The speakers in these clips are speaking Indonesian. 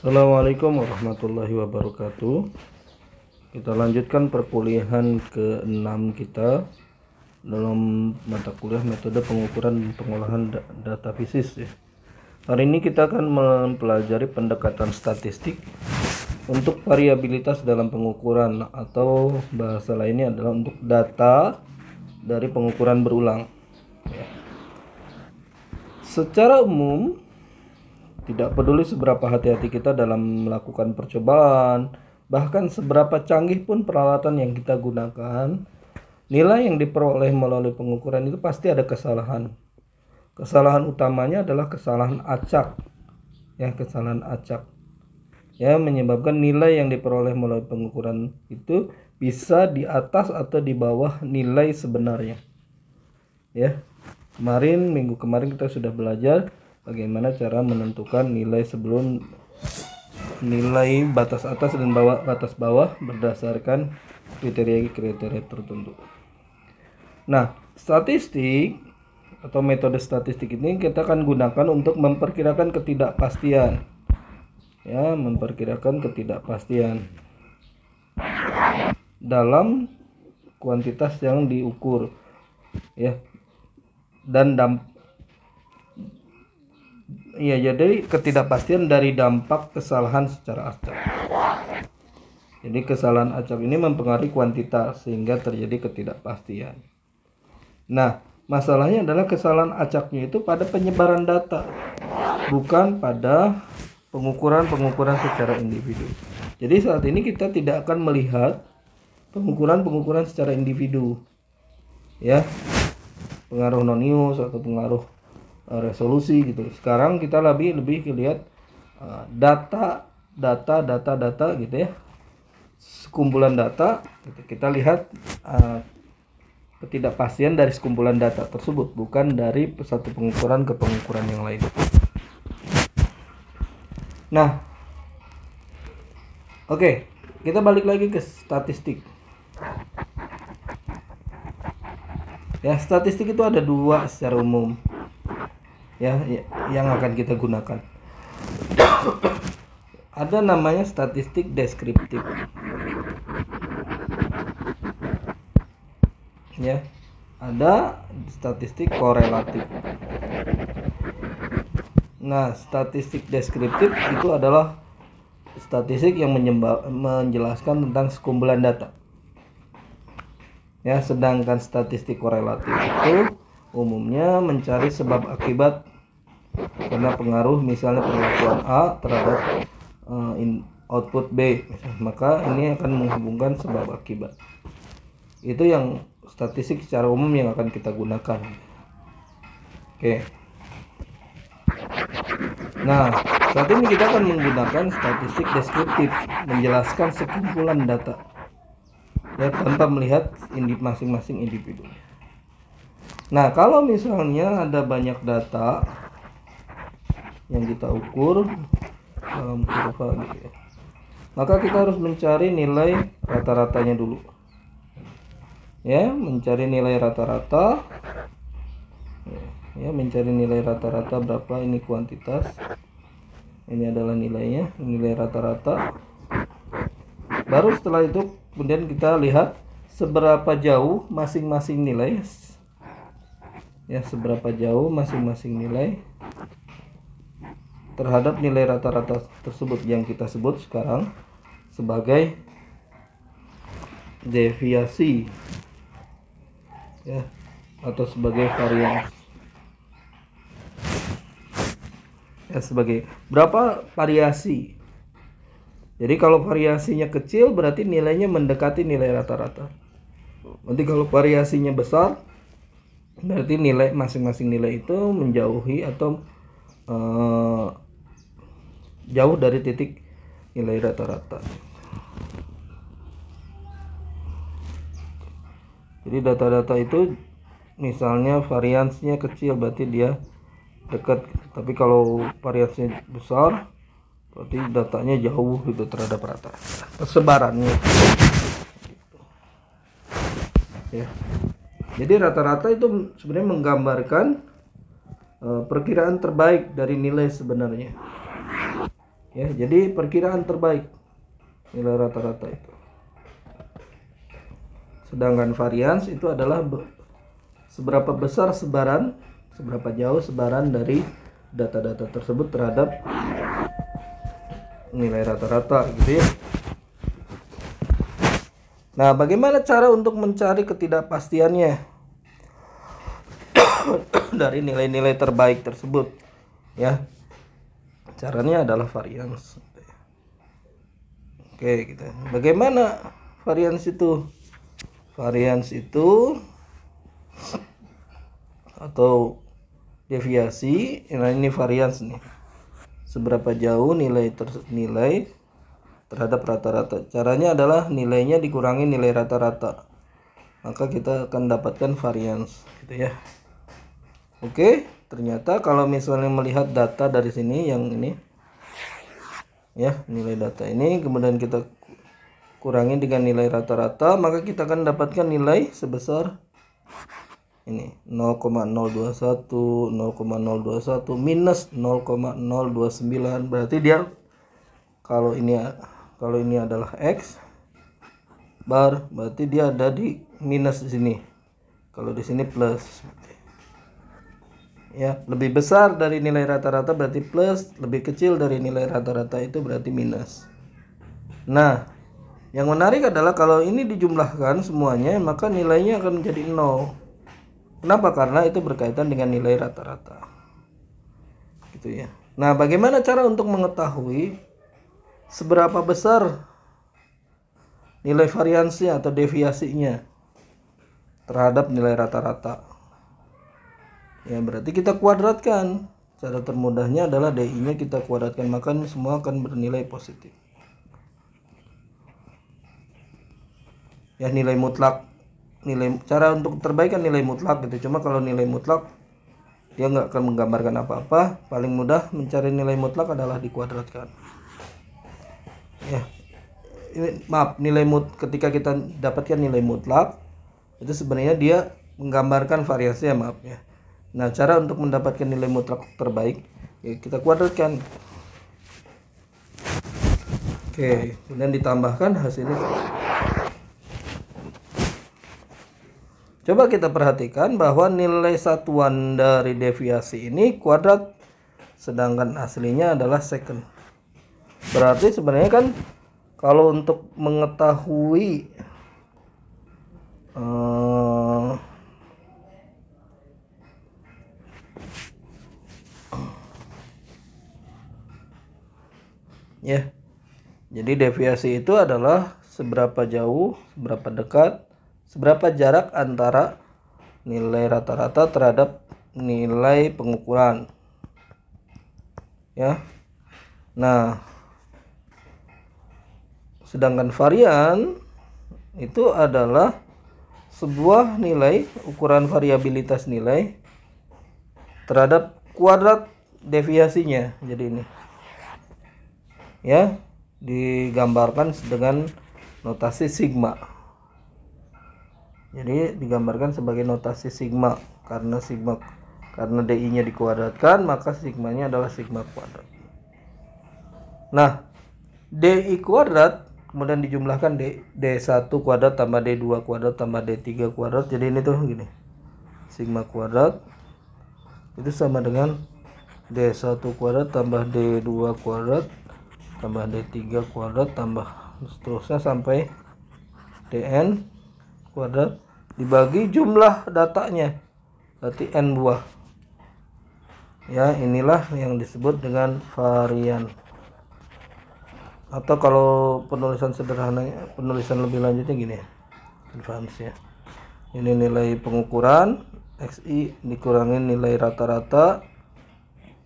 Assalamualaikum warahmatullahi wabarakatuh Kita lanjutkan perkuliahan ke-6 kita Dalam mata kuliah metode pengukuran dan pengolahan data fisik. ya. Hari ini kita akan mempelajari pendekatan statistik Untuk variabilitas dalam pengukuran Atau bahasa lainnya adalah untuk data dari pengukuran berulang ya. Secara umum tidak peduli seberapa hati-hati kita dalam melakukan percobaan, bahkan seberapa canggih pun peralatan yang kita gunakan, nilai yang diperoleh melalui pengukuran itu pasti ada kesalahan. Kesalahan utamanya adalah kesalahan acak. Ya, kesalahan acak. Ya, menyebabkan nilai yang diperoleh melalui pengukuran itu bisa di atas atau di bawah nilai sebenarnya. Ya. Kemarin minggu kemarin kita sudah belajar bagaimana cara menentukan nilai sebelum nilai batas atas dan bawah batas bawah berdasarkan kriteria-kriteria tertentu. Nah, statistik atau metode statistik ini kita akan gunakan untuk memperkirakan ketidakpastian. Ya, memperkirakan ketidakpastian dalam kuantitas yang diukur. Ya. Dan damp Iya, jadi ketidakpastian dari dampak kesalahan secara acak. Jadi kesalahan acak ini mempengaruhi kuantitas sehingga terjadi ketidakpastian. Nah, masalahnya adalah kesalahan acaknya itu pada penyebaran data, bukan pada pengukuran-pengukuran secara individu. Jadi saat ini kita tidak akan melihat pengukuran-pengukuran secara individu. Ya. Pengaruh nonius atau pengaruh Eh, resolusi gitu. Sekarang kita lebih lebih lihat eh, data data data data gitu ya. Sekumpulan data gitu. kita lihat eh, ketidakpastian dari sekumpulan data tersebut bukan dari satu pengukuran ke pengukuran yang lain. Nah, oke, okay, kita balik lagi ke statistik. Ya, statistik itu ada dua secara umum Ya, ya yang akan kita gunakan. Ada namanya statistik deskriptif. Ya. Ada statistik korelatif. Nah, statistik deskriptif itu adalah statistik yang menjelaskan tentang sekumpulan data. Ya, sedangkan statistik korelatif itu umumnya mencari sebab akibat karena pengaruh misalnya perlakuan A terhadap uh, in, output B maka ini akan menghubungkan sebab akibat itu yang statistik secara umum yang akan kita gunakan oke nah saat ini kita akan menggunakan statistik deskriptif menjelaskan sekumpulan data ya tanpa melihat masing-masing individu nah kalau misalnya ada banyak data yang kita ukur dalam kurva gitu ya. Maka kita harus mencari nilai rata-ratanya dulu. Ya, mencari nilai rata-rata. Ya, mencari nilai rata-rata berapa ini kuantitas. Ini adalah nilainya, nilai rata-rata. Baru setelah itu kemudian kita lihat seberapa jauh masing-masing nilai. Ya, seberapa jauh masing-masing nilai terhadap nilai rata-rata tersebut yang kita sebut sekarang sebagai deviasi ya atau sebagai variasi ya sebagai berapa variasi jadi kalau variasinya kecil berarti nilainya mendekati nilai rata-rata nanti kalau variasinya besar berarti nilai masing-masing nilai itu menjauhi atau uh, jauh dari titik nilai rata-rata. Jadi data-data itu misalnya variansnya kecil berarti dia dekat, tapi kalau variasi besar berarti datanya jauh itu terhadap rata. Persebarannya. Ya. Jadi rata-rata itu sebenarnya menggambarkan eh, perkiraan terbaik dari nilai sebenarnya ya jadi perkiraan terbaik nilai rata-rata itu sedangkan varians itu adalah seberapa besar sebaran seberapa jauh sebaran dari data-data tersebut terhadap nilai rata-rata gitu ya Nah, bagaimana cara untuk mencari ketidakpastiannya dari nilai-nilai terbaik tersebut? Ya, caranya adalah varians oke kita gitu. bagaimana varians itu varians itu atau deviasi nah ini varians nih seberapa jauh nilai ter, nilai terhadap rata-rata caranya adalah nilainya dikurangi nilai rata-rata maka kita akan dapatkan varians gitu ya oke okay? ternyata kalau misalnya melihat data dari sini yang ini ya nilai data ini kemudian kita kurangi dengan nilai rata-rata maka kita akan dapatkan nilai sebesar ini 0,021 0,021 minus 0,029 berarti dia kalau ini kalau ini adalah X bar berarti dia ada di minus di sini kalau di sini plus ya lebih besar dari nilai rata-rata berarti plus lebih kecil dari nilai rata-rata itu berarti minus nah yang menarik adalah kalau ini dijumlahkan semuanya maka nilainya akan menjadi nol kenapa karena itu berkaitan dengan nilai rata-rata gitu ya nah bagaimana cara untuk mengetahui seberapa besar nilai variansi atau deviasinya terhadap nilai rata-rata ya berarti kita kuadratkan cara termudahnya adalah DI nya kita kuadratkan maka semua akan bernilai positif ya nilai mutlak nilai cara untuk terbaikkan nilai mutlak gitu cuma kalau nilai mutlak dia nggak akan menggambarkan apa-apa paling mudah mencari nilai mutlak adalah dikuadratkan ya ini, maaf nilai mut ketika kita dapatkan nilai mutlak itu sebenarnya dia menggambarkan variasi ya maaf ya Nah, cara untuk mendapatkan nilai mutlak terbaik ya kita kuadratkan. Oke, kemudian ditambahkan hasilnya. Coba kita perhatikan bahwa nilai satuan dari deviasi ini kuadrat sedangkan aslinya adalah second. Berarti sebenarnya kan kalau untuk mengetahui eh, ya. Jadi deviasi itu adalah seberapa jauh, seberapa dekat, seberapa jarak antara nilai rata-rata terhadap nilai pengukuran. Ya. Nah, sedangkan varian itu adalah sebuah nilai ukuran variabilitas nilai terhadap kuadrat deviasinya jadi ini ya digambarkan dengan notasi sigma jadi digambarkan sebagai notasi sigma karena sigma karena DI nya dikuadratkan maka sigmanya adalah sigma kuadrat nah DI kuadrat kemudian dijumlahkan D, D1 kuadrat tambah D2 kuadrat tambah D3 kuadrat jadi ini tuh gini sigma kuadrat itu sama dengan D1 kuadrat tambah D2 kuadrat tambah D3 kuadrat tambah seterusnya sampai DN kuadrat dibagi jumlah datanya berarti N buah ya inilah yang disebut dengan varian atau kalau penulisan sederhananya penulisan lebih lanjutnya gini ya ya ini nilai pengukuran XI dikurangin nilai rata-rata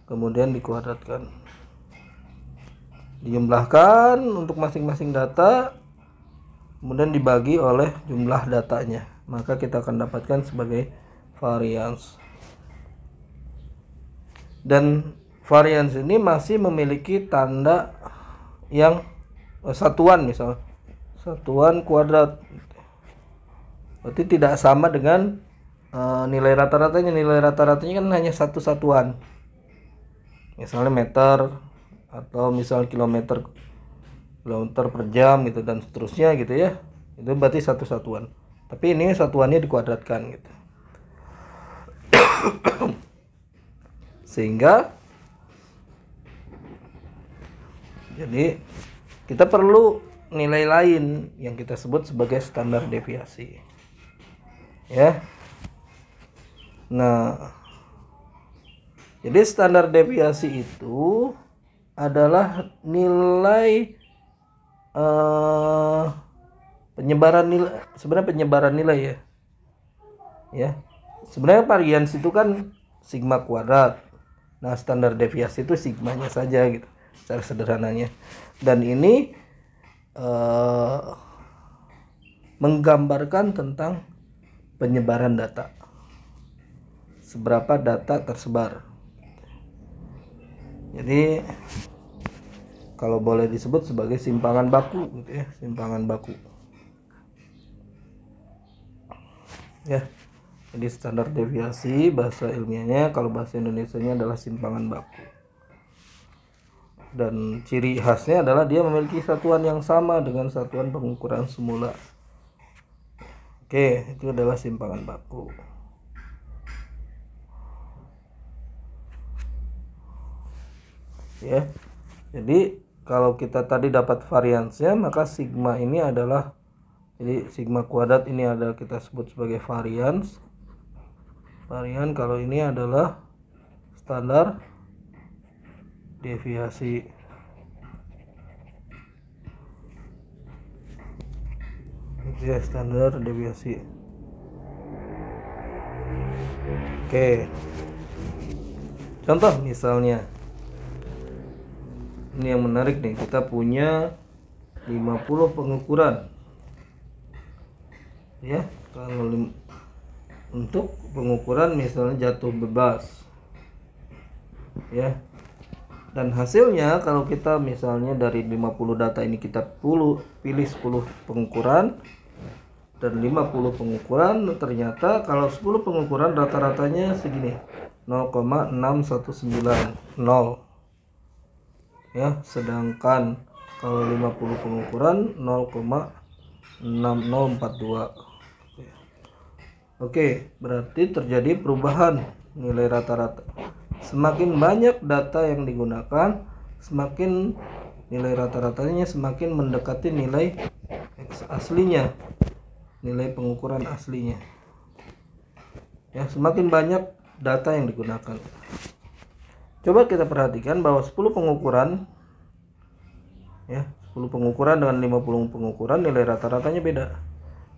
kemudian dikuadratkan dijumlahkan untuk masing-masing data kemudian dibagi oleh jumlah datanya maka kita akan dapatkan sebagai variance dan variance ini masih memiliki tanda yang eh, satuan misal satuan kuadrat berarti tidak sama dengan eh, nilai rata-ratanya nilai rata-ratanya kan hanya satu satuan misalnya meter atau misal kilometer kilometer per jam gitu dan seterusnya gitu ya itu berarti satu satuan tapi ini satuannya dikuadratkan gitu sehingga jadi kita perlu nilai lain yang kita sebut sebagai standar deviasi ya nah jadi standar deviasi itu adalah nilai uh, penyebaran nilai sebenarnya penyebaran nilai ya ya sebenarnya varian itu kan sigma kuadrat nah standar deviasi itu sigmanya saja gitu secara sederhananya dan ini uh, menggambarkan tentang penyebaran data seberapa data tersebar jadi kalau boleh disebut sebagai simpangan baku gitu ya simpangan baku ya jadi standar deviasi bahasa ilmiahnya kalau bahasa Indonesia-nya adalah simpangan baku dan ciri khasnya adalah dia memiliki satuan yang sama dengan satuan pengukuran semula oke itu adalah simpangan baku ya jadi kalau kita tadi dapat variansnya maka sigma ini adalah jadi sigma kuadrat ini adalah kita sebut sebagai varians varian kalau ini adalah standar deviasi ya standar deviasi oke contoh misalnya ini yang menarik nih kita punya 50 pengukuran ya kalau untuk pengukuran misalnya jatuh bebas ya dan hasilnya kalau kita misalnya dari 50 data ini kita puluh, pilih 10 pengukuran dan 50 pengukuran ternyata kalau 10 pengukuran rata-ratanya segini 0,6190 ya sedangkan kalau 50 pengukuran 0,6042 oke berarti terjadi perubahan nilai rata-rata semakin banyak data yang digunakan semakin nilai rata-ratanya semakin mendekati nilai X aslinya nilai pengukuran aslinya ya semakin banyak data yang digunakan Coba kita perhatikan bahwa 10 pengukuran ya, 10 pengukuran dengan 50 pengukuran nilai rata-ratanya beda.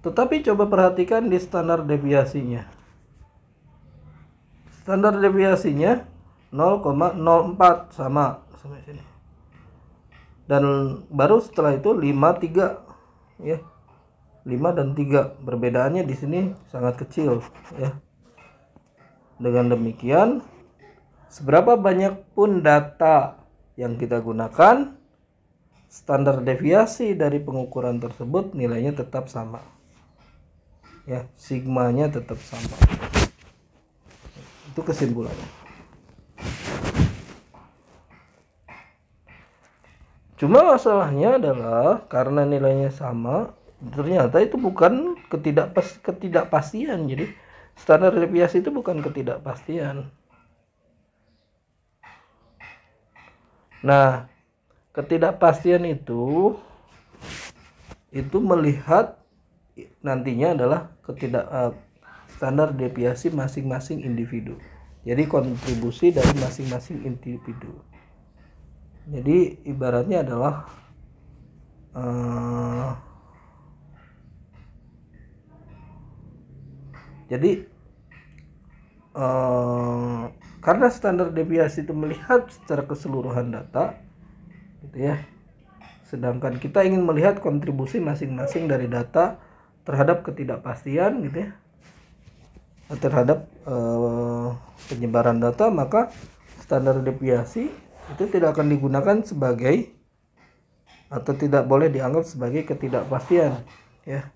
Tetapi coba perhatikan di standar deviasinya. Standar deviasinya 0,04 sama sampai sini. Dan baru setelah itu 53 ya. 5 dan 3 perbedaannya di sini sangat kecil ya. Dengan demikian Seberapa banyak pun data yang kita gunakan, standar deviasi dari pengukuran tersebut nilainya tetap sama. Ya, sigmanya tetap sama. Itu kesimpulannya. Cuma masalahnya adalah karena nilainya sama, ternyata itu bukan ketidakpas ketidakpastian. Jadi standar deviasi itu bukan ketidakpastian. Nah, ketidakpastian itu itu melihat nantinya adalah ketidak uh, standar deviasi masing-masing individu. Jadi kontribusi dari masing-masing individu. Jadi ibaratnya adalah uh, jadi karena standar deviasi itu melihat secara keseluruhan data gitu ya sedangkan kita ingin melihat kontribusi masing-masing dari data terhadap ketidakpastian gitu ya terhadap uh, penyebaran data maka standar deviasi itu tidak akan digunakan sebagai atau tidak boleh dianggap sebagai ketidakpastian ya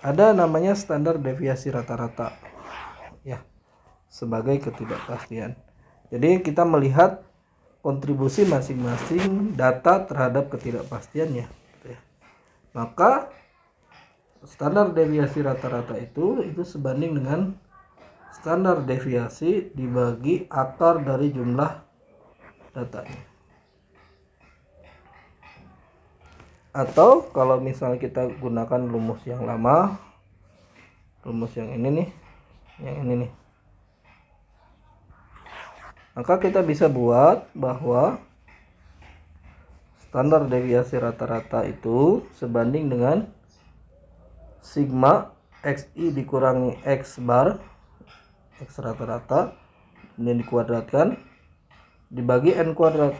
ada namanya standar deviasi rata-rata ya sebagai ketidakpastian. Jadi kita melihat kontribusi masing-masing data terhadap ketidakpastiannya. Gitu ya. Maka standar deviasi rata-rata itu itu sebanding dengan standar deviasi dibagi akar dari jumlah datanya. Atau kalau misalnya kita gunakan rumus yang lama, rumus yang ini nih, yang ini nih maka kita bisa buat bahwa standar deviasi rata-rata itu sebanding dengan sigma xi dikurangi x bar x rata-rata kemudian dikuadratkan dibagi n kuadrat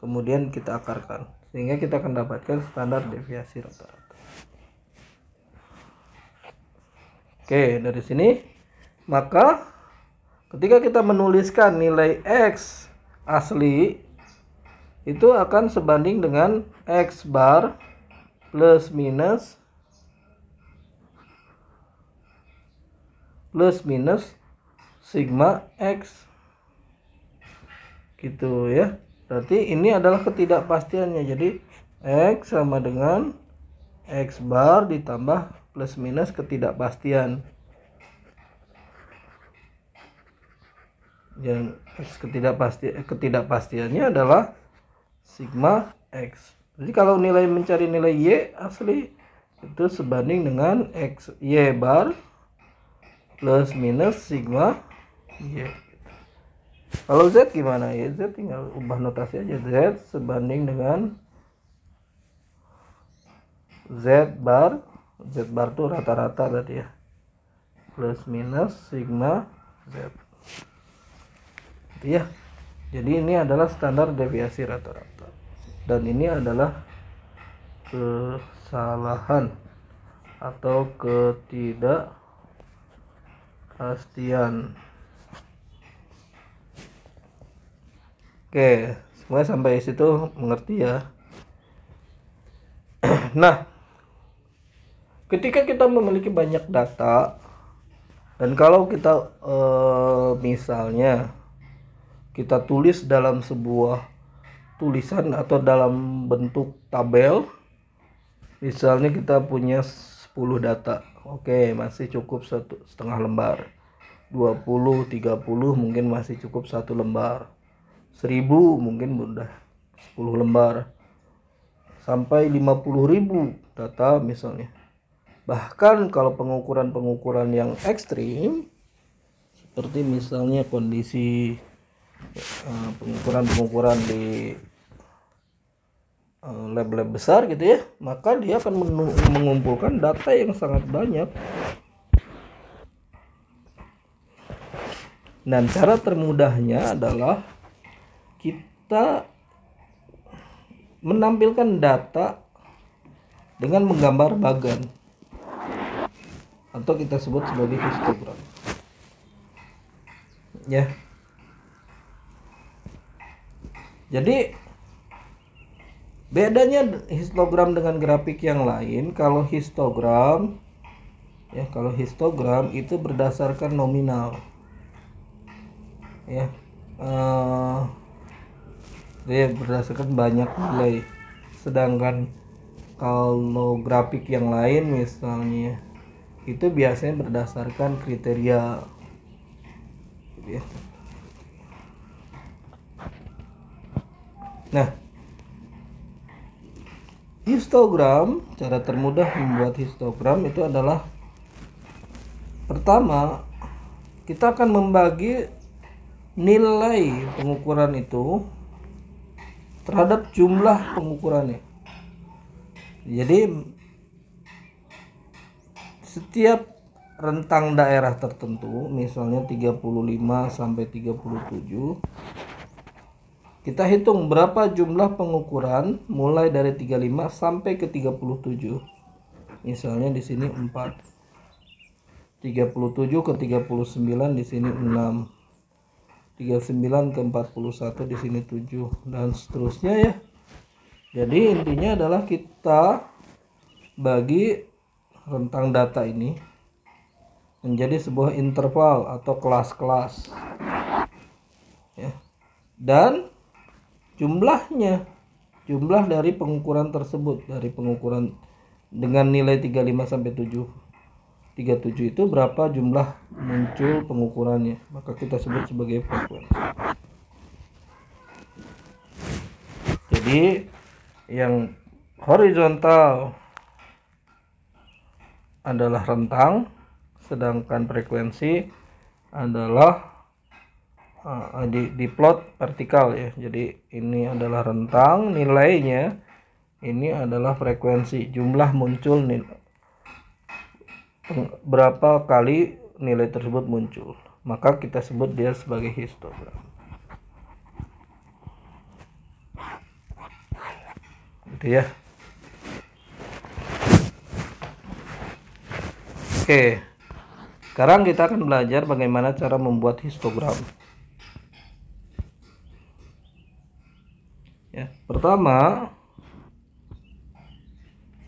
kemudian kita akarkan sehingga kita akan dapatkan standar deviasi rata-rata Oke, dari sini maka ketika kita menuliskan nilai x asli itu akan sebanding dengan x bar plus minus plus minus sigma x gitu ya berarti ini adalah ketidakpastiannya jadi x sama dengan x bar ditambah plus minus ketidakpastian yang x ketidakpasti ketidakpastiannya adalah sigma x. Jadi kalau nilai mencari nilai y asli itu sebanding dengan x y bar plus minus sigma y. Kalau z gimana ya? Z tinggal ubah notasi aja z sebanding dengan z bar Z bar tuh rata-rata tadi ya plus minus sigma Z Iya, ya jadi ini adalah standar deviasi rata-rata dan ini adalah kesalahan atau ketidakpastian oke semuanya sampai situ mengerti ya nah ketika kita memiliki banyak data dan kalau kita eh, misalnya kita tulis dalam sebuah tulisan atau dalam bentuk tabel misalnya kita punya 10 data oke masih cukup satu setengah lembar 20 30 mungkin masih cukup satu lembar 1000 mungkin udah 10 lembar sampai 50.000 data misalnya Bahkan kalau pengukuran-pengukuran yang ekstrim, seperti misalnya kondisi eh, pengukuran-pengukuran di eh, lab-lab besar gitu ya, maka dia akan mengumpulkan data yang sangat banyak. Dan cara termudahnya adalah kita menampilkan data dengan menggambar bagan atau kita sebut sebagai histogram ya jadi bedanya histogram dengan grafik yang lain kalau histogram ya kalau histogram itu berdasarkan nominal ya uh, dia berdasarkan banyak nilai sedangkan kalau grafik yang lain misalnya itu biasanya berdasarkan kriteria iya. Nah, histogram cara termudah membuat histogram itu adalah pertama kita akan membagi nilai pengukuran itu terhadap jumlah pengukurannya. Jadi setiap rentang daerah tertentu misalnya 35 sampai 37 kita hitung berapa jumlah pengukuran mulai dari 35 sampai ke 37 misalnya di sini 4 37 ke 39 di sini 6 39 ke 41 di sini 7 dan seterusnya ya jadi intinya adalah kita bagi rentang data ini menjadi sebuah interval atau kelas-kelas ya. dan jumlahnya jumlah dari pengukuran tersebut dari pengukuran dengan nilai 35 sampai 7 37 itu berapa jumlah muncul pengukurannya maka kita sebut sebagai frekuensi jadi yang horizontal adalah rentang, sedangkan frekuensi adalah uh, di, di plot vertikal ya. Jadi ini adalah rentang, nilainya ini adalah frekuensi, jumlah muncul nilai, berapa kali nilai tersebut muncul. Maka kita sebut dia sebagai histogram. Gitu ya. Oke, sekarang kita akan belajar bagaimana cara membuat histogram. Ya, pertama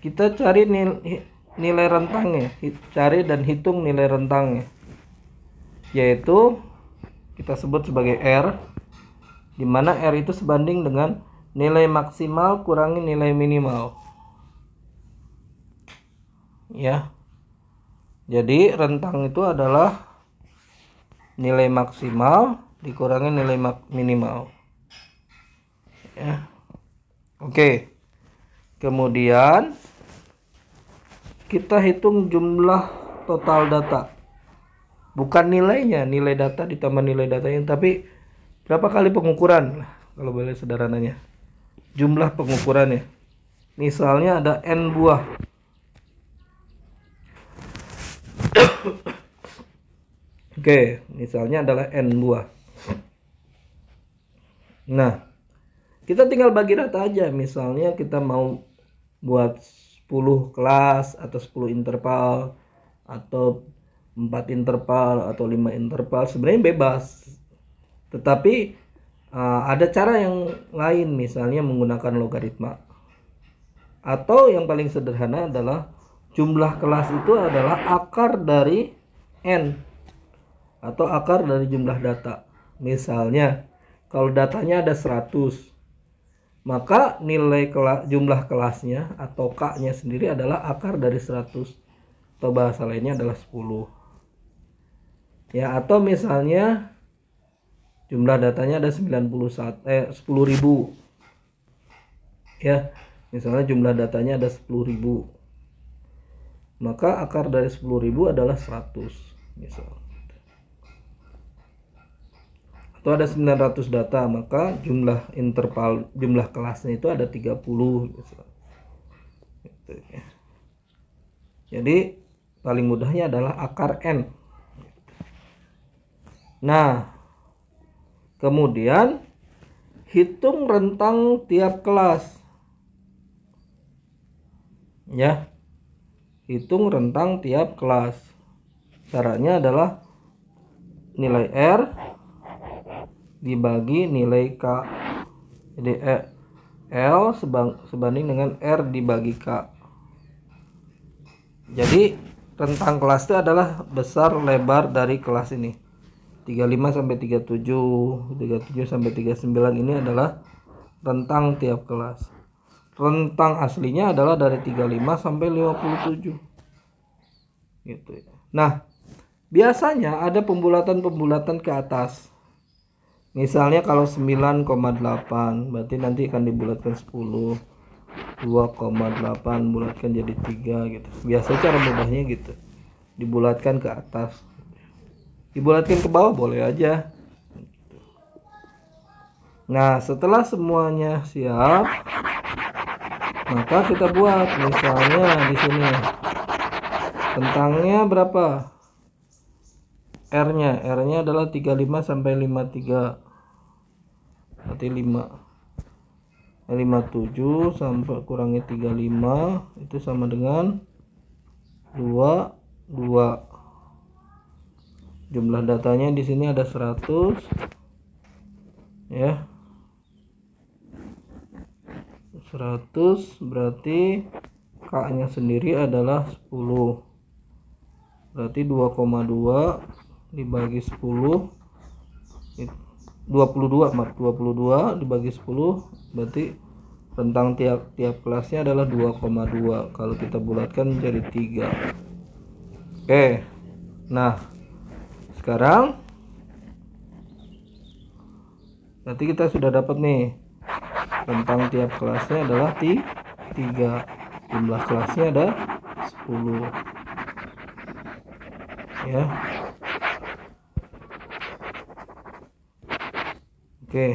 kita cari nilai, nilai rentangnya, cari dan hitung nilai rentangnya, yaitu kita sebut sebagai R, di mana R itu sebanding dengan nilai maksimal kurangi nilai minimal. Ya, jadi rentang itu adalah nilai maksimal dikurangi nilai minimal ya oke kemudian kita hitung jumlah total data bukan nilainya nilai data ditambah nilai data yang, tapi berapa kali pengukuran kalau boleh sederhananya jumlah pengukurannya misalnya ada n buah Oke, misalnya adalah N buah. Nah, kita tinggal bagi rata aja. Misalnya kita mau buat 10 kelas atau 10 interval atau 4 interval atau 5 interval sebenarnya bebas. Tetapi uh, ada cara yang lain misalnya menggunakan logaritma. Atau yang paling sederhana adalah jumlah kelas itu adalah akar dari n atau akar dari jumlah data. Misalnya, kalau datanya ada 100, maka nilai kela jumlah kelasnya atau k-nya sendiri adalah akar dari 100 atau bahasa lainnya adalah 10. Ya, atau misalnya jumlah datanya ada 91 eh 10.000. Ya, misalnya jumlah datanya ada 10.000 maka akar dari 10.000 adalah 100 misal gitu. atau ada 900 data maka jumlah interval jumlah kelasnya itu ada 30 misal gitu. gitu, ya. jadi paling mudahnya adalah akar n nah kemudian hitung rentang tiap kelas ya hitung rentang tiap kelas caranya adalah nilai R dibagi nilai K jadi e, L sebanding dengan R dibagi K jadi rentang kelas itu adalah besar lebar dari kelas ini 35 sampai 37 37 sampai 39 ini adalah rentang tiap kelas rentang aslinya adalah dari 35 sampai 57 gitu ya. Nah biasanya ada pembulatan-pembulatan ke atas misalnya kalau 9,8 berarti nanti akan dibulatkan 10 2,8 bulatkan jadi 3 gitu Biasa cara mudahnya gitu dibulatkan ke atas dibulatkan ke bawah boleh aja Nah, setelah semuanya siap, maka kita buat misalnya di sini tentangnya berapa R nya R nya adalah 35 sampai 53 berarti 5 57 eh, sampai kurangi 35 itu sama dengan 2 2 jumlah datanya di sini ada 100 ya 100 berarti K-nya sendiri adalah 10. Berarti 2,2 dibagi 10 22 maaf 22 dibagi 10 berarti rentang tiap tiap kelasnya adalah 2,2 kalau kita bulatkan menjadi 3 oke nah sekarang nanti kita sudah dapat nih rentang tiap kelasnya adalah 3 jumlah kelasnya ada 10 ya oke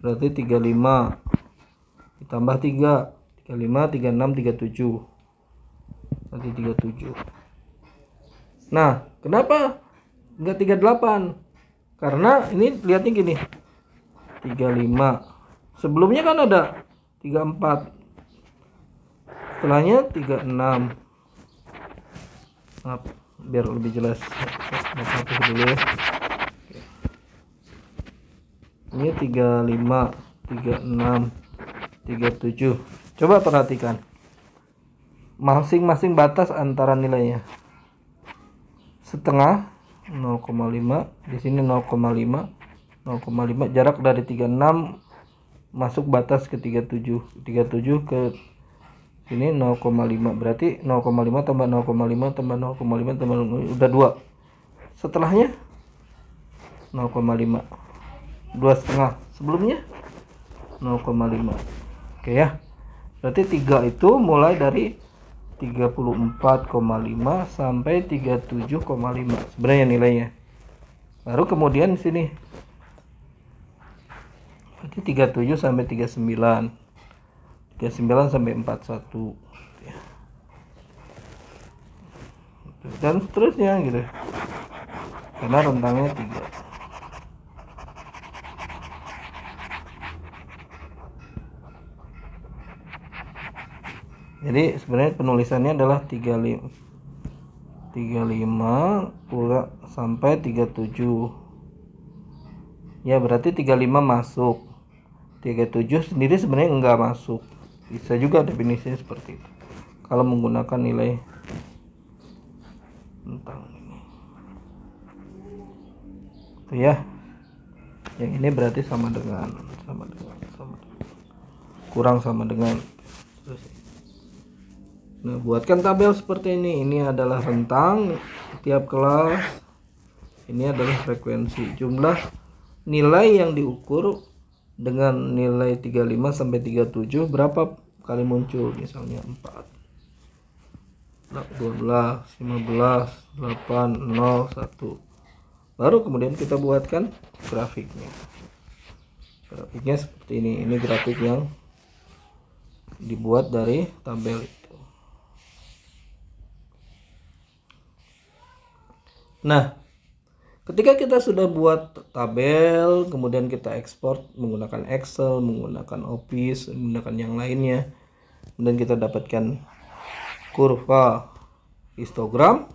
berarti 35 ditambah 3 35 36 37 berarti 37 nah kenapa enggak 38 karena ini lihatnya gini 35 sebelumnya kan ada 34 setelahnya 36 maaf biar lebih jelas hapus dulu ya ini 35 36 37 coba perhatikan masing-masing batas antara nilainya setengah 0,5 di sini 0,5 0,5 jarak dari 36 masuk batas ke 37 37 ke ini 0,5 berarti 0,5 tambah 0,5 tambah 0,5 tambah 0, udah 2 setelahnya 0,5 dua setengah sebelumnya 0,5 oke ya berarti 3 itu mulai dari 34,5 sampai 37,5 sebenarnya nilainya baru kemudian sini berarti 37 sampai 39 39 sampai 41 ya. dan seterusnya gitu karena rentangnya 3 jadi sebenarnya penulisannya adalah 35 35 kurang sampai 37 ya berarti 35 masuk 37 sendiri sebenarnya enggak masuk bisa juga definisinya seperti itu kalau menggunakan nilai tentang ini itu ya yang ini berarti sama dengan sama dengan sama dengan. kurang sama dengan nah buatkan tabel seperti ini ini adalah rentang setiap kelas ini adalah frekuensi jumlah nilai yang diukur dengan nilai 35 sampai 37 berapa kali muncul misalnya 4 12 15 8 0 1 baru kemudian kita buatkan grafiknya grafiknya seperti ini ini grafik yang dibuat dari tabel itu nah Ketika kita sudah buat tabel, kemudian kita ekspor menggunakan Excel, menggunakan Office, menggunakan yang lainnya. Kemudian kita dapatkan kurva histogram.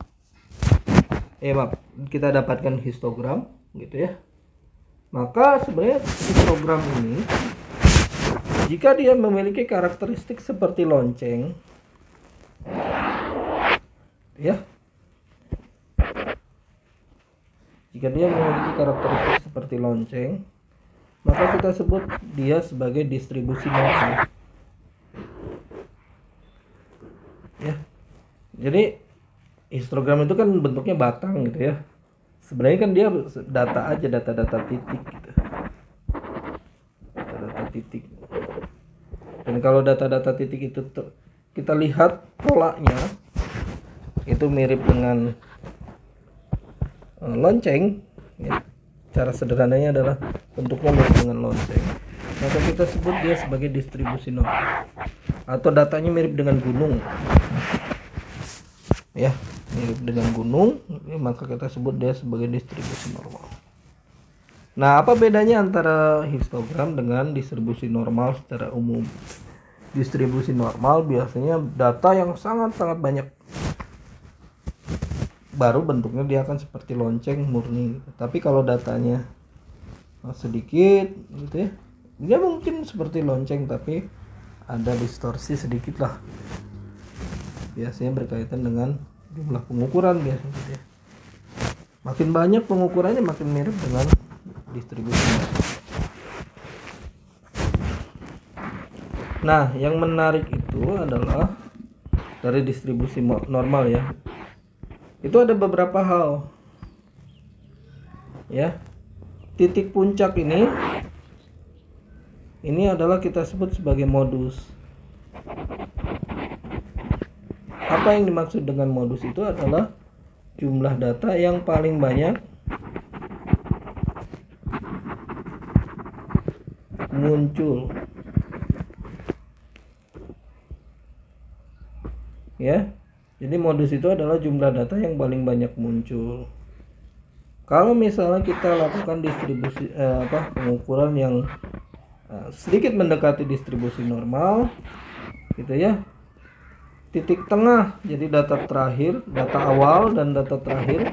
Eh maaf, kita dapatkan histogram gitu ya. Maka sebenarnya histogram ini jika dia memiliki karakteristik seperti lonceng ya Jika dia memiliki karakteristik seperti lonceng, maka kita sebut dia sebagai distribusi normal. Ya. Jadi histogram itu kan bentuknya batang gitu ya. Sebenarnya kan dia data aja data-data titik gitu. Data-data titik. Dan kalau data-data titik itu kita lihat polanya itu mirip dengan Eh, lonceng ya. cara sederhananya adalah bentuknya mirip dengan lonceng maka kita sebut dia sebagai distribusi nol atau datanya mirip dengan gunung ya mirip dengan gunung ya, maka kita sebut dia sebagai distribusi normal nah apa bedanya antara histogram dengan distribusi normal secara umum distribusi normal biasanya data yang sangat-sangat banyak baru bentuknya dia akan seperti lonceng murni gitu. tapi kalau datanya sedikit gitu ya dia mungkin seperti lonceng tapi ada distorsi sedikit lah biasanya berkaitan dengan jumlah pengukuran biasanya gitu ya makin banyak pengukurannya makin mirip dengan distribusi. Nah, yang menarik itu adalah dari distribusi normal ya itu ada beberapa hal ya titik puncak ini ini adalah kita sebut sebagai modus apa yang dimaksud dengan modus itu adalah jumlah data yang paling banyak muncul ya jadi modus itu adalah jumlah data yang paling banyak muncul. Kalau misalnya kita lakukan distribusi eh, apa pengukuran yang eh, sedikit mendekati distribusi normal, gitu ya. Titik tengah jadi data terakhir, data awal dan data terakhir.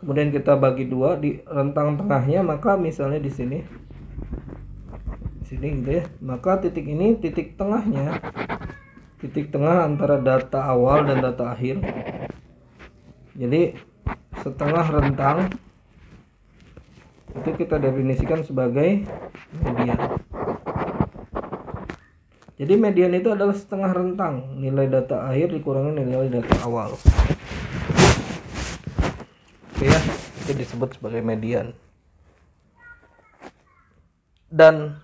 Kemudian kita bagi dua di rentang tengahnya maka misalnya di sini di sini gitu ya maka titik ini titik tengahnya titik tengah antara data awal dan data akhir jadi setengah rentang itu kita definisikan sebagai median jadi median itu adalah setengah rentang nilai data akhir dikurangi nilai data awal oke ya itu disebut sebagai median dan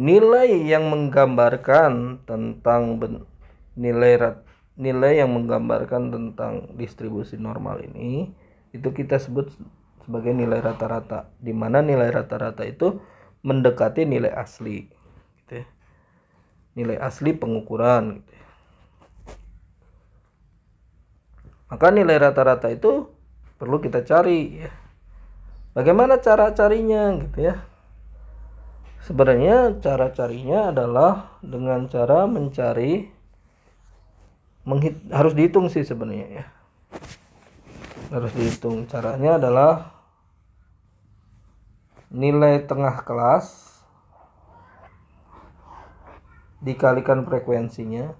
nilai yang menggambarkan tentang ben, nilai nilai yang menggambarkan tentang distribusi normal ini itu kita sebut sebagai nilai rata-rata di mana nilai rata-rata itu mendekati nilai asli gitu ya. nilai asli pengukuran gitu ya. maka nilai rata-rata itu perlu kita cari ya. bagaimana cara carinya gitu ya Sebenarnya cara carinya adalah dengan cara mencari menghit, harus dihitung sih sebenarnya ya. Harus dihitung. Caranya adalah nilai tengah kelas dikalikan frekuensinya.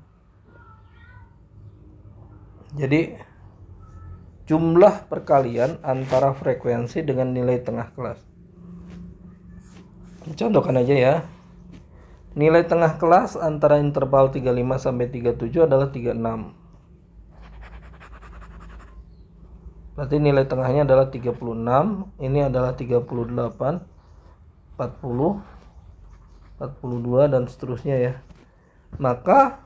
Jadi jumlah perkalian antara frekuensi dengan nilai tengah kelas contohkan aja ya. Nilai tengah kelas antara interval 35 sampai 37 adalah 36. Berarti nilai tengahnya adalah 36, ini adalah 38, 40, 42 dan seterusnya ya. Maka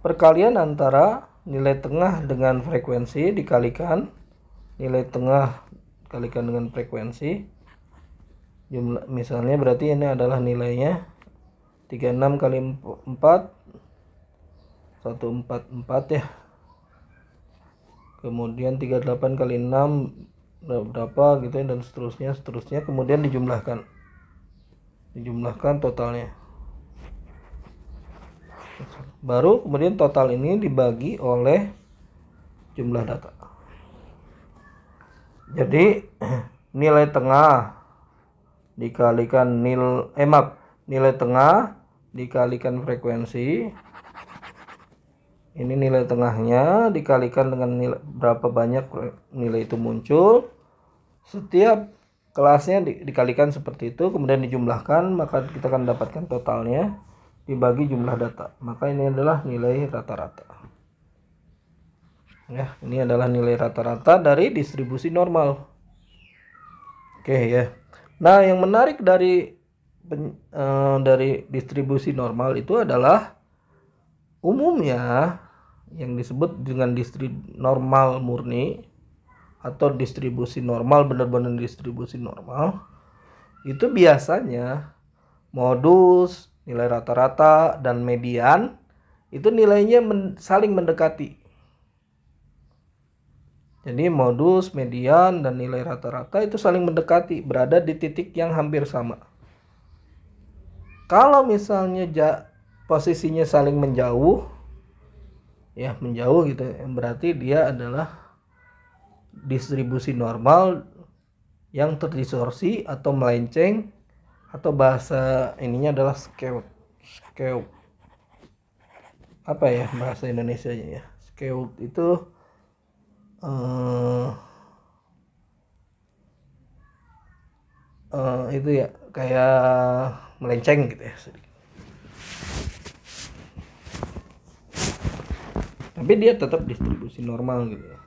perkalian antara nilai tengah dengan frekuensi dikalikan nilai tengah dikalikan dengan frekuensi jumlah misalnya berarti ini adalah nilainya 36 kali 4 144 ya kemudian 38 kali 6 berapa gitu ya, dan seterusnya seterusnya kemudian dijumlahkan dijumlahkan totalnya baru kemudian total ini dibagi oleh jumlah data jadi nilai tengah dikalikan nil eh maaf, nilai tengah dikalikan frekuensi ini nilai tengahnya dikalikan dengan nilai, berapa banyak nilai itu muncul setiap kelasnya di, dikalikan seperti itu kemudian dijumlahkan maka kita akan dapatkan totalnya dibagi jumlah data maka ini adalah nilai rata-rata ya ini adalah nilai rata-rata dari distribusi normal oke ya Nah, yang menarik dari pen, eh, dari distribusi normal itu adalah umumnya yang disebut dengan distribusi normal murni atau distribusi normal benar-benar distribusi normal itu biasanya modus, nilai rata-rata dan median itu nilainya men saling mendekati jadi modus, median, dan nilai rata-rata itu saling mendekati, berada di titik yang hampir sama. Kalau misalnya ja, posisinya saling menjauh, ya menjauh gitu, ya, berarti dia adalah distribusi normal yang terdistorsi atau melenceng atau bahasa ininya adalah skew skew apa ya bahasa Indonesia ya skew itu uh, uh, itu ya kayak melenceng gitu ya tapi dia tetap distribusi normal gitu ya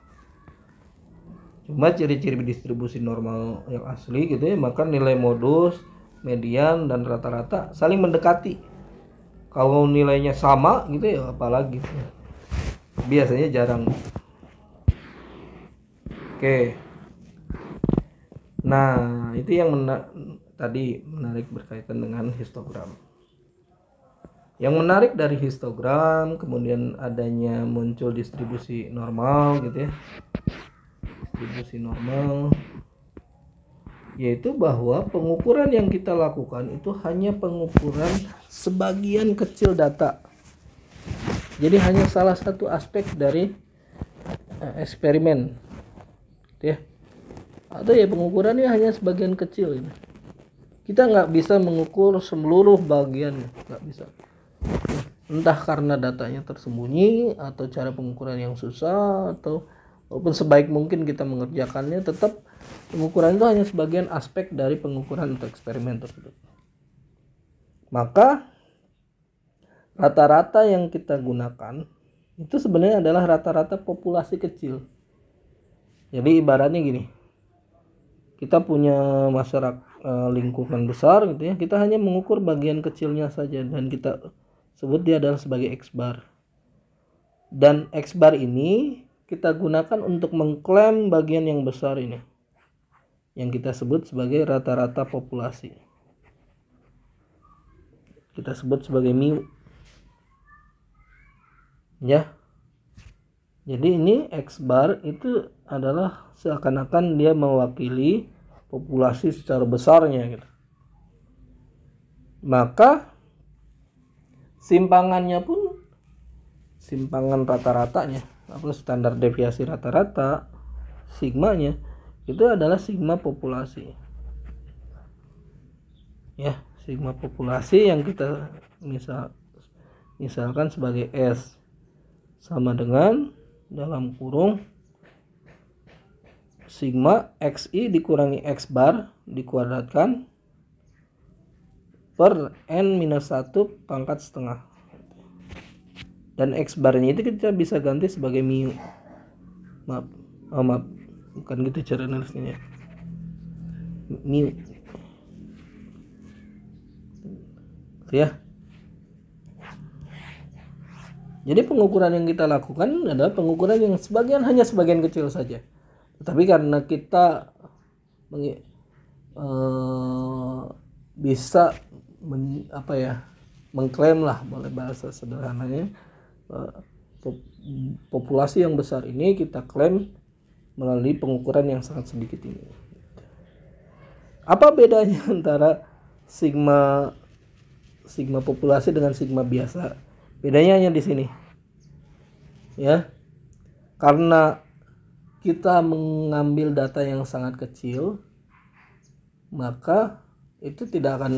cuma ciri-ciri distribusi normal yang asli gitu ya maka nilai modus median dan rata-rata saling mendekati kalau nilainya sama gitu ya apalagi biasanya jarang Oke. Nah, itu yang mena tadi menarik berkaitan dengan histogram. Yang menarik dari histogram, kemudian adanya muncul distribusi normal gitu ya. Distribusi normal yaitu bahwa pengukuran yang kita lakukan itu hanya pengukuran sebagian kecil data. Jadi hanya salah satu aspek dari eh, eksperimen ya ada ya pengukurannya hanya sebagian kecil ini kita nggak bisa mengukur seluruh bagian nggak bisa entah karena datanya tersembunyi atau cara pengukuran yang susah atau walaupun sebaik mungkin kita mengerjakannya tetap pengukuran itu hanya sebagian aspek dari pengukuran untuk eksperimen tersebut maka rata-rata yang kita gunakan itu sebenarnya adalah rata-rata populasi kecil jadi ibaratnya gini kita punya masyarakat eh, lingkungan besar gitu ya kita hanya mengukur bagian kecilnya saja dan kita sebut dia adalah sebagai X bar dan X bar ini kita gunakan untuk mengklaim bagian yang besar ini yang kita sebut sebagai rata-rata populasi kita sebut sebagai mu ya jadi ini X bar itu adalah seakan-akan dia mewakili populasi secara besarnya gitu. Maka simpangannya pun simpangan rata-ratanya atau standar deviasi rata-rata sigmanya itu adalah sigma populasi. Ya, sigma populasi yang kita misal misalkan sebagai S sama dengan dalam kurung sigma xi dikurangi x bar dikuadratkan per n minus 1 pangkat setengah dan x barnya itu kita bisa ganti sebagai mu maaf oh maaf bukan gitu cara nulisnya mu ya jadi pengukuran yang kita lakukan adalah pengukuran yang sebagian hanya sebagian kecil saja tapi karena kita uh, bisa men, apa ya mengklaim lah boleh bahasa sederhananya uh, populasi yang besar ini kita klaim melalui pengukuran yang sangat sedikit ini apa bedanya antara sigma sigma populasi dengan sigma biasa bedanya hanya di sini ya karena kita mengambil data yang sangat kecil maka itu tidak akan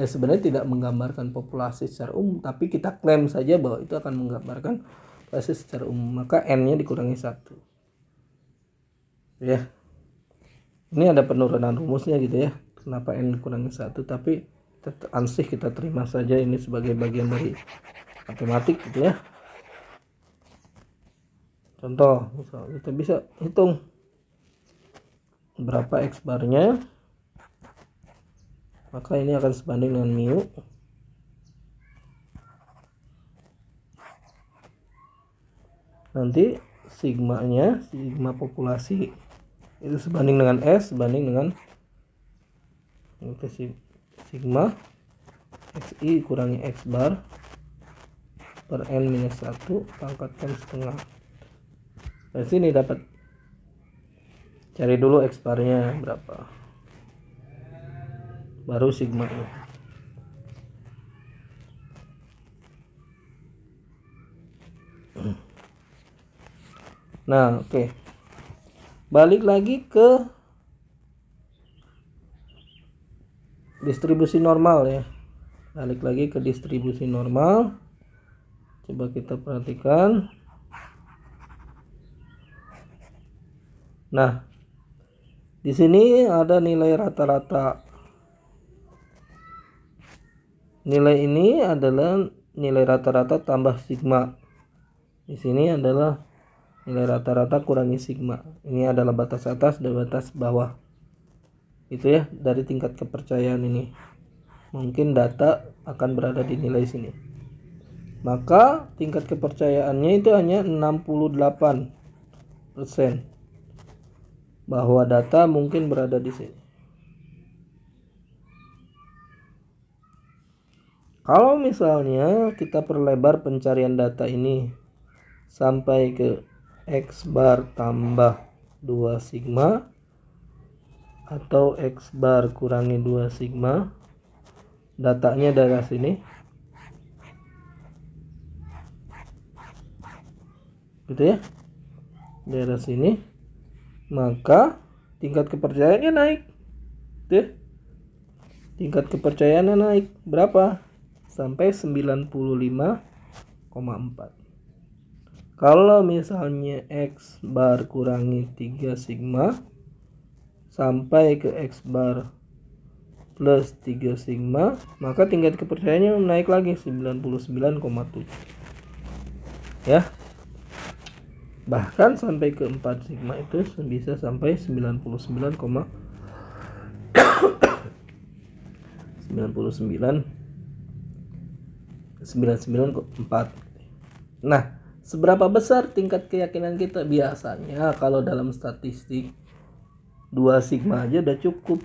eh, sebenarnya tidak menggambarkan populasi secara umum tapi kita klaim saja bahwa itu akan menggambarkan populasi secara umum maka n-nya dikurangi satu ya ini ada penurunan rumusnya gitu ya kenapa n dikurangi satu tapi ansih kita terima saja ini sebagai bagian dari matematik gitu ya contoh misal kita bisa hitung berapa x barnya maka ini akan sebanding dengan mu nanti sigma-nya, sigma populasi itu sebanding dengan S sebanding dengan nanti sigma XI kurangi X bar per N minus 1 pangkat n setengah dari nah, sini dapat cari dulu exparnya berapa baru sigma -nya. Nah, oke. Okay. Balik lagi ke distribusi normal ya. Balik lagi ke distribusi normal. Coba kita perhatikan. Nah, di sini ada nilai rata-rata. Nilai ini adalah nilai rata-rata tambah sigma. Di sini adalah nilai rata-rata kurangi sigma. Ini adalah batas atas dan batas bawah. Itu ya dari tingkat kepercayaan ini. Mungkin data akan berada di nilai sini. Maka tingkat kepercayaannya itu hanya 68 bahwa data mungkin berada di sini. Kalau misalnya kita perlebar pencarian data ini sampai ke X bar tambah 2 sigma atau X bar kurangi 2 sigma datanya dari sini gitu ya daerah sini maka tingkat kepercayaannya naik. Deh. Tingkat kepercayaannya naik berapa? Sampai 95,4. Kalau misalnya X bar kurangi 3 sigma sampai ke X bar plus 3 sigma, maka tingkat kepercayaannya naik lagi 99,7. Ya, bahkan sampai ke 4 sigma itu bisa sampai 99, 99 99,4 nah seberapa besar tingkat keyakinan kita biasanya kalau dalam statistik 2 sigma aja udah cukup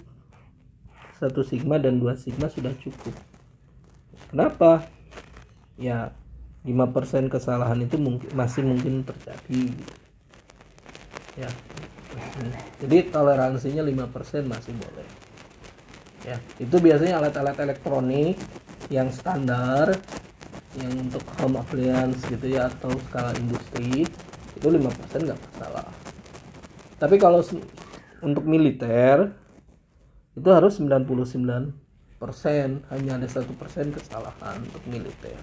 satu sigma dan 2 sigma sudah cukup kenapa ya 5% kesalahan itu mungkin masih mungkin terjadi ya jadi toleransinya 5% masih boleh ya itu biasanya alat-alat elektronik yang standar yang untuk home appliance gitu ya atau skala industri itu 5% nggak masalah tapi kalau untuk militer itu harus 99% hanya ada satu persen kesalahan untuk militer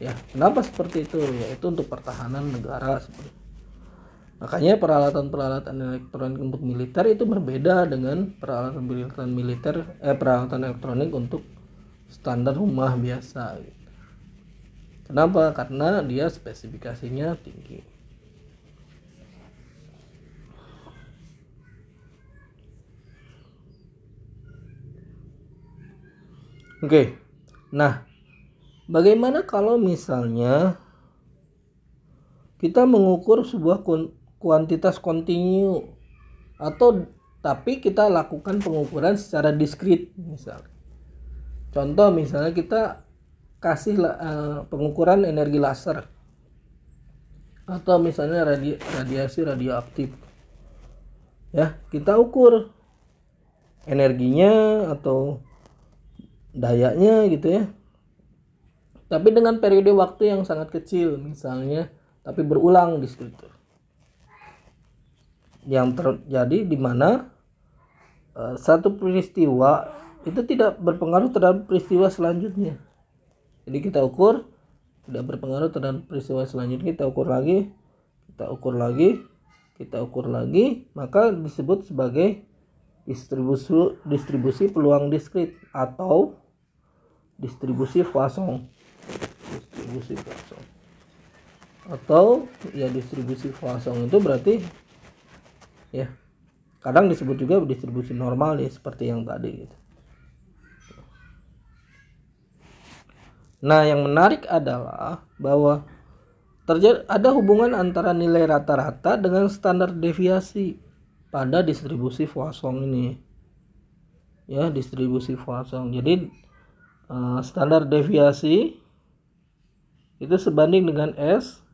ya kenapa seperti itu yaitu untuk pertahanan negara seperti makanya peralatan-peralatan elektronik untuk militer itu berbeda dengan peralatan peralatan militer eh peralatan elektronik untuk standar rumah biasa kenapa karena dia spesifikasinya tinggi oke nah Bagaimana kalau misalnya kita mengukur sebuah kuantitas kontinu atau tapi kita lakukan pengukuran secara diskrit misal. Contoh misalnya kita kasih eh, pengukuran energi laser atau misalnya radi radiasi radioaktif. Ya, kita ukur energinya atau dayanya gitu ya tapi dengan periode waktu yang sangat kecil misalnya tapi berulang di skriptur yang terjadi di mana eh, satu peristiwa itu tidak berpengaruh terhadap peristiwa selanjutnya jadi kita ukur tidak berpengaruh terhadap peristiwa selanjutnya kita ukur lagi kita ukur lagi kita ukur lagi maka disebut sebagai distribusi distribusi peluang diskrit atau distribusi Poisson distribusi kosong atau ya distribusi kosong itu berarti ya kadang disebut juga distribusi normal ya seperti yang tadi gitu Nah, yang menarik adalah bahwa terjadi ada hubungan antara nilai rata-rata dengan standar deviasi pada distribusi Poisson ini. Ya, distribusi Poisson. Jadi eh, standar deviasi itu sebanding dengan S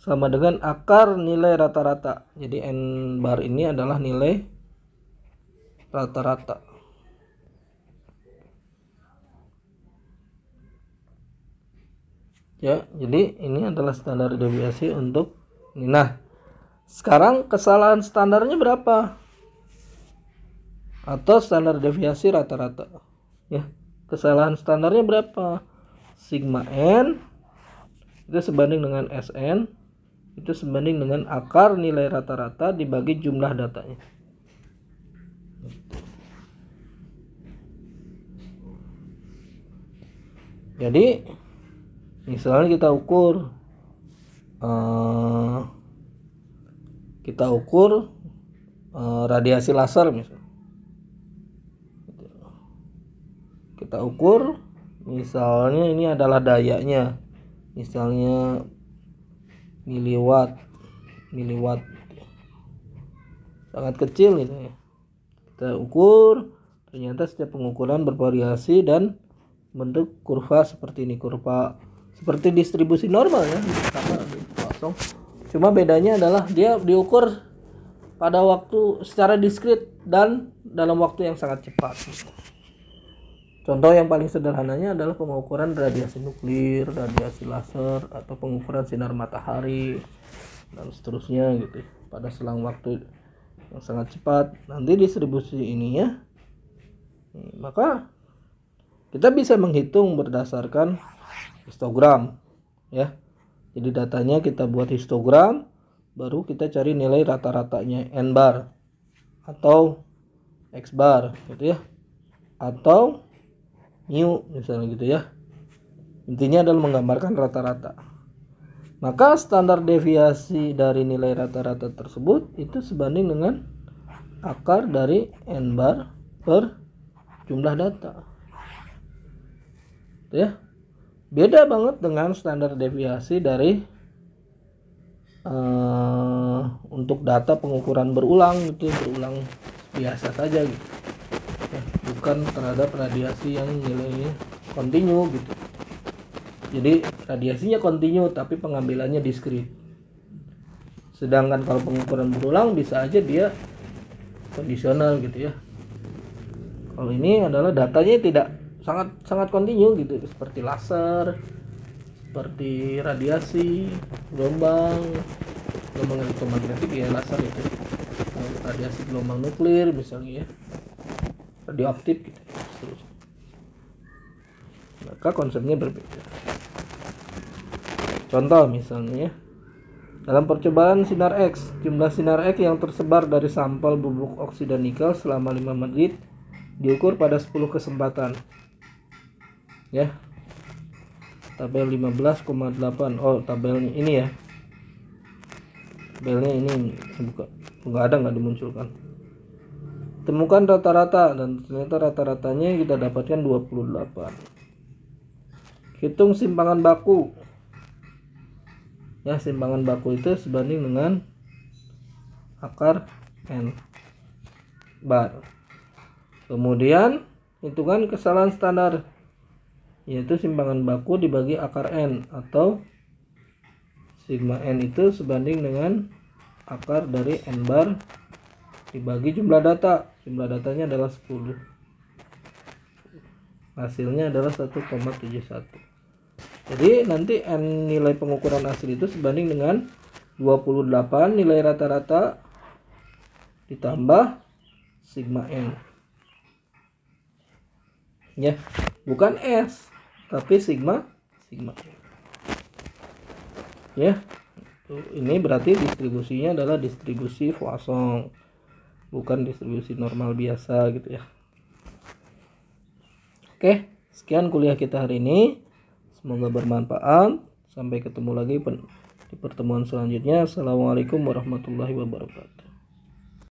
sama dengan akar nilai rata-rata. Jadi N bar ini adalah nilai rata-rata. Ya, jadi ini adalah standar deviasi untuk ini. Nah, sekarang kesalahan standarnya berapa? Atau standar deviasi rata-rata. Ya, kesalahan standarnya berapa? Sigma N itu sebanding dengan SN itu sebanding dengan akar nilai rata-rata dibagi jumlah datanya jadi misalnya kita ukur uh, kita ukur uh, radiasi laser misalnya kita ukur misalnya ini adalah dayanya misalnya miliwatt miliwatt sangat kecil ini gitu ya. kita ukur ternyata setiap pengukuran bervariasi dan bentuk kurva seperti ini kurva seperti distribusi normal ya gitu. kosong cuma bedanya adalah dia diukur pada waktu secara diskrit dan dalam waktu yang sangat cepat Contoh yang paling sederhananya adalah pengukuran radiasi nuklir, radiasi laser, atau pengukuran sinar matahari, dan seterusnya gitu ya, pada selang waktu yang sangat cepat. Nanti distribusi ini ya, maka kita bisa menghitung berdasarkan histogram ya. Jadi datanya kita buat histogram, baru kita cari nilai rata-ratanya n bar atau x bar gitu ya, atau mu misalnya gitu ya intinya adalah menggambarkan rata-rata maka standar deviasi dari nilai rata-rata tersebut itu sebanding dengan akar dari n bar per jumlah data gitu ya beda banget dengan standar deviasi dari uh, untuk data pengukuran berulang itu ya, berulang biasa saja gitu dilakukan terhadap radiasi yang nilainya kontinu gitu. Jadi radiasinya kontinu tapi pengambilannya diskrit. Sedangkan kalau pengukuran berulang bisa aja dia kondisional gitu ya. Kalau ini adalah datanya tidak sangat sangat kontinu gitu seperti laser, seperti radiasi, gelombang, gelombang elektromagnetik ya laser itu, radiasi gelombang nuklir misalnya ya radioaktif gitu maka konsepnya berbeda contoh misalnya ya. dalam percobaan sinar X, jumlah sinar X yang tersebar dari sampel bubuk oksida nikel selama 5 menit diukur pada 10 kesempatan. Ya. Tabel 15,8. Oh, tabelnya ini ya. Tabelnya ini buka. Enggak ada nggak dimunculkan temukan rata-rata dan ternyata rata-ratanya kita dapatkan 28 hitung simpangan baku ya simpangan baku itu sebanding dengan akar n bar kemudian hitungan kesalahan standar yaitu simpangan baku dibagi akar n atau sigma n itu sebanding dengan akar dari n bar dibagi jumlah data jumlah datanya adalah 10 hasilnya adalah 1,71 jadi nanti n nilai pengukuran hasil itu sebanding dengan 28 nilai rata-rata ditambah sigma n ya bukan s tapi sigma sigma n ya ini berarti distribusinya adalah distribusi Poisson bukan distribusi normal biasa gitu ya oke sekian kuliah kita hari ini semoga bermanfaat sampai ketemu lagi di pertemuan selanjutnya assalamualaikum warahmatullahi wabarakatuh